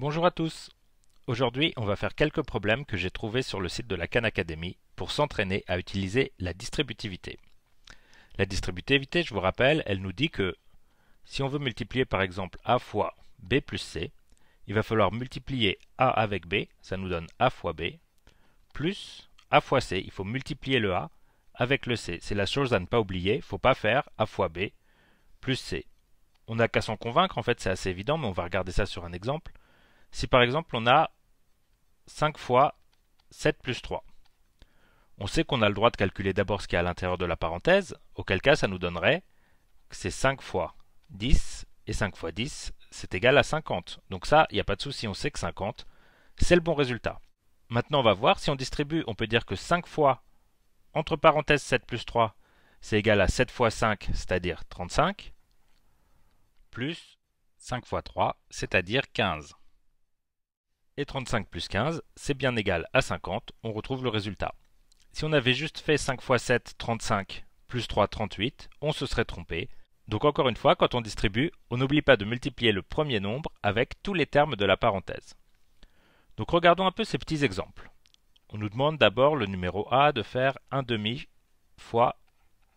Bonjour à tous Aujourd'hui, on va faire quelques problèmes que j'ai trouvés sur le site de la Khan Academy pour s'entraîner à utiliser la distributivité. La distributivité, je vous rappelle, elle nous dit que si on veut multiplier par exemple A fois B plus C, il va falloir multiplier A avec B, ça nous donne A fois B, plus A fois C, il faut multiplier le A avec le C. C'est la chose à ne pas oublier, il ne faut pas faire A fois B plus C. On n'a qu'à s'en convaincre, en fait c'est assez évident, mais on va regarder ça sur un exemple. Si par exemple on a 5 fois 7 plus 3. On sait qu'on a le droit de calculer d'abord ce qu'il y a à l'intérieur de la parenthèse, auquel cas ça nous donnerait que c'est 5 fois 10, et 5 fois 10, c'est égal à 50. Donc ça, il n'y a pas de souci, on sait que 50, c'est le bon résultat. Maintenant, on va voir, si on distribue, on peut dire que 5 fois, entre parenthèses 7 plus 3, c'est égal à 7 fois 5, c'est-à-dire 35, plus 5 fois 3, c'est-à-dire 15 et 35 plus 15, c'est bien égal à 50, on retrouve le résultat. Si on avait juste fait 5 fois 7, 35, plus 3, 38, on se serait trompé. Donc encore une fois, quand on distribue, on n'oublie pas de multiplier le premier nombre avec tous les termes de la parenthèse. Donc regardons un peu ces petits exemples. On nous demande d'abord le numéro A de faire 1 demi fois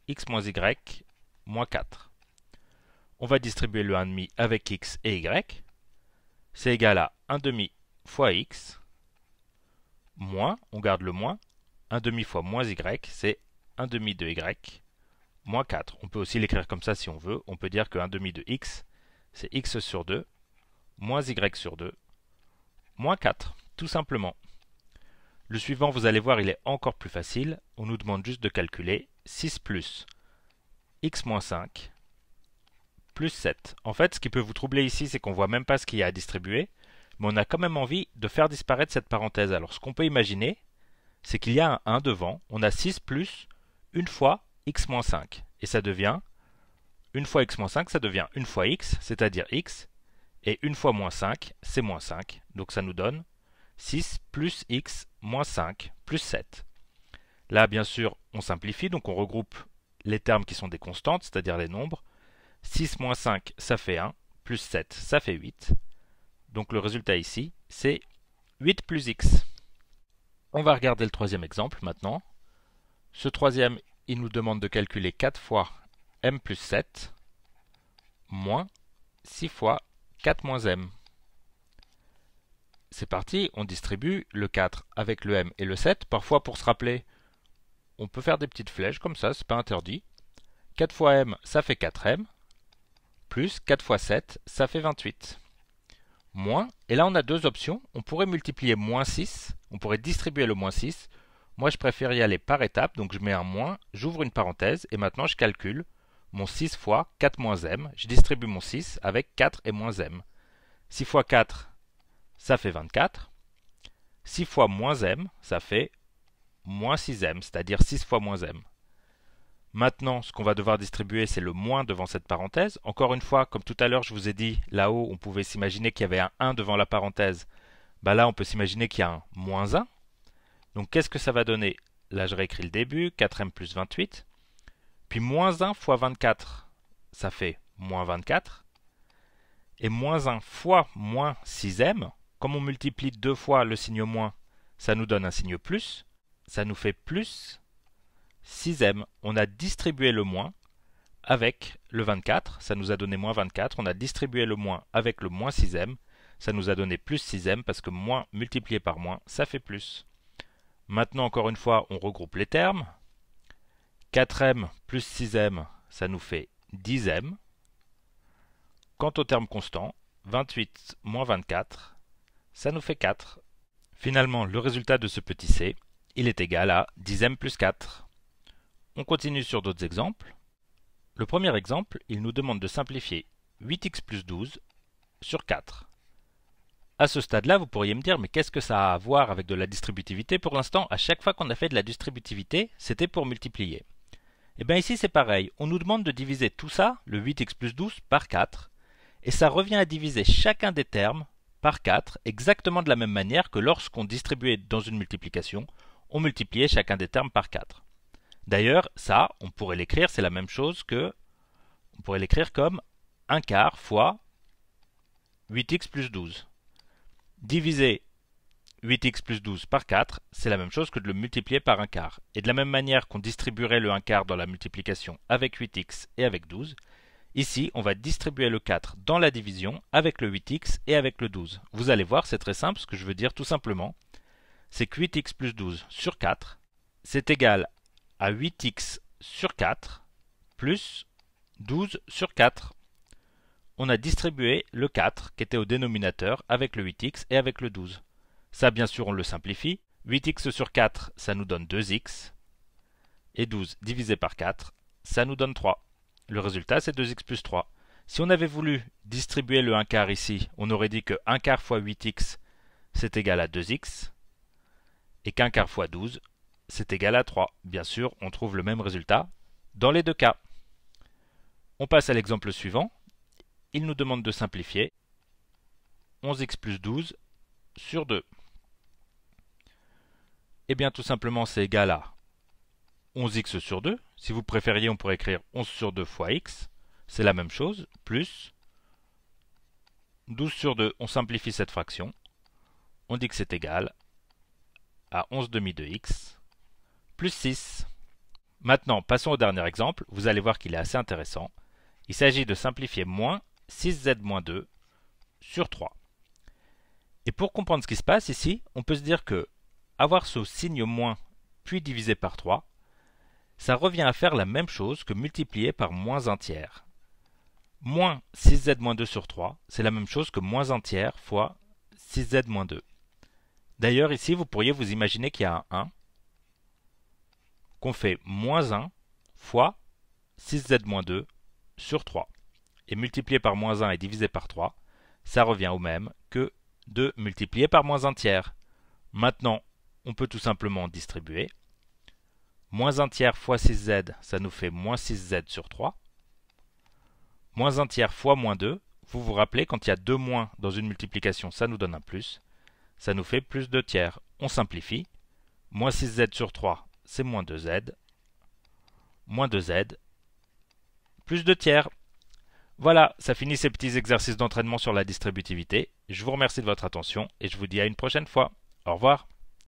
x moins y moins 4. On va distribuer le 1 demi avec x et y. C'est égal à 1 demi fois x, moins, on garde le moins, 1 demi fois moins y, c'est 1 demi de y, moins 4. On peut aussi l'écrire comme ça si on veut. On peut dire que 1 demi de x, c'est x sur 2, moins y sur 2, moins 4, tout simplement. Le suivant, vous allez voir, il est encore plus facile. On nous demande juste de calculer 6 plus x moins 5 plus 7. En fait, ce qui peut vous troubler ici, c'est qu'on ne voit même pas ce qu'il y a à distribuer mais on a quand même envie de faire disparaître cette parenthèse. Alors ce qu'on peut imaginer, c'est qu'il y a un 1 devant, on a 6 plus 1 fois x-5, moins et ça devient 1 fois x-5, moins ça devient 1 fois x, c'est-à-dire x, et 1 fois moins 5, c'est moins 5, donc ça nous donne 6 plus x moins 5 plus 7. Là, bien sûr, on simplifie, donc on regroupe les termes qui sont des constantes, c'est-à-dire les nombres. 6 moins 5, ça fait 1, plus 7, ça fait 8. Donc le résultat ici, c'est 8 plus x. On va regarder le troisième exemple maintenant. Ce troisième, il nous demande de calculer 4 fois m plus 7 moins 6 fois 4 moins m. C'est parti, on distribue le 4 avec le m et le 7. Parfois, pour se rappeler, on peut faire des petites flèches comme ça, c'est pas interdit. 4 fois m, ça fait 4m, plus 4 fois 7, ça fait 28 moins, et là on a deux options, on pourrait multiplier moins 6, on pourrait distribuer le moins 6, moi je préfère y aller par étape, donc je mets un moins, j'ouvre une parenthèse, et maintenant je calcule mon 6 fois 4 moins m, je distribue mon 6 avec 4 et moins m. 6 fois 4, ça fait 24, 6 fois moins m, ça fait moins 6m, c'est-à-dire 6 fois moins m. Maintenant, ce qu'on va devoir distribuer, c'est le moins devant cette parenthèse. Encore une fois, comme tout à l'heure, je vous ai dit, là-haut, on pouvait s'imaginer qu'il y avait un 1 devant la parenthèse. Bah là, on peut s'imaginer qu'il y a un moins 1. Donc, qu'est-ce que ça va donner Là, je réécris le début, 4m plus 28. Puis, moins 1 fois 24, ça fait moins 24. Et moins 1 fois moins 6m, comme on multiplie deux fois le signe moins, ça nous donne un signe plus. Ça nous fait plus 6m, on a distribué le moins avec le 24, ça nous a donné moins 24. On a distribué le moins avec le moins sixième, ça nous a donné plus sixième parce que moins multiplié par moins, ça fait plus. Maintenant, encore une fois, on regroupe les termes. 4m plus 6m, ça nous fait 10m. Quant au terme constant, 28 moins 24, ça nous fait 4. Finalement, le résultat de ce petit c, il est égal à 10m plus 4. On continue sur d'autres exemples. Le premier exemple, il nous demande de simplifier 8x plus 12 sur 4. À ce stade-là, vous pourriez me dire, mais qu'est-ce que ça a à voir avec de la distributivité Pour l'instant, à chaque fois qu'on a fait de la distributivité, c'était pour multiplier. Et eh bien ici, c'est pareil. On nous demande de diviser tout ça, le 8x plus 12, par 4. Et ça revient à diviser chacun des termes par 4, exactement de la même manière que lorsqu'on distribuait dans une multiplication, on multipliait chacun des termes par 4. D'ailleurs, ça, on pourrait l'écrire, c'est la même chose que... On pourrait l'écrire comme 1 quart fois 8x plus 12. Diviser 8x plus 12 par 4, c'est la même chose que de le multiplier par 1 quart. Et de la même manière qu'on distribuerait le 1 quart dans la multiplication avec 8x et avec 12, ici on va distribuer le 4 dans la division avec le 8x et avec le 12. Vous allez voir, c'est très simple, ce que je veux dire tout simplement, c'est que 8x plus 12 sur 4, c'est égal à 8x sur 4 plus 12 sur 4. On a distribué le 4 qui était au dénominateur avec le 8x et avec le 12. Ça bien sûr on le simplifie. 8x sur 4 ça nous donne 2x et 12 divisé par 4 ça nous donne 3. Le résultat c'est 2x plus 3. Si on avait voulu distribuer le 1 quart ici, on aurait dit que 1 quart fois 8x c'est égal à 2x et qu'un quart fois 12 c'est égal à 3. Bien sûr, on trouve le même résultat dans les deux cas. On passe à l'exemple suivant. Il nous demande de simplifier 11x plus 12 sur 2. Eh bien tout simplement c'est égal à 11x sur 2. Si vous préfériez, on pourrait écrire 11 sur 2 fois x. C'est la même chose, plus 12 sur 2. On simplifie cette fraction. On dit que c'est égal à 11 demi de x plus 6. Maintenant, passons au dernier exemple, vous allez voir qu'il est assez intéressant. Il s'agit de simplifier moins 6z-2 sur 3. Et pour comprendre ce qui se passe ici, on peut se dire que avoir ce signe moins puis divisé par 3, ça revient à faire la même chose que multiplier par moins 1 tiers. Moins 6z-2 sur 3, c'est la même chose que moins 1 tiers fois 6z-2. D'ailleurs, ici, vous pourriez vous imaginer qu'il y a un 1, qu'on fait moins 1 fois 6z-2 moins sur 3. Et multiplié par moins 1 et divisé par 3, ça revient au même que 2 multiplié par moins 1 tiers. Maintenant, on peut tout simplement distribuer. Moins 1 tiers fois 6z, ça nous fait moins 6z sur 3. Moins 1 tiers fois moins 2, vous vous rappelez, quand il y a 2 moins dans une multiplication, ça nous donne un plus. Ça nous fait plus 2 tiers. On simplifie. Moins 6z sur 3, c'est moins 2z, moins 2z, plus 2 tiers. Voilà, ça finit ces petits exercices d'entraînement sur la distributivité. Je vous remercie de votre attention et je vous dis à une prochaine fois. Au revoir.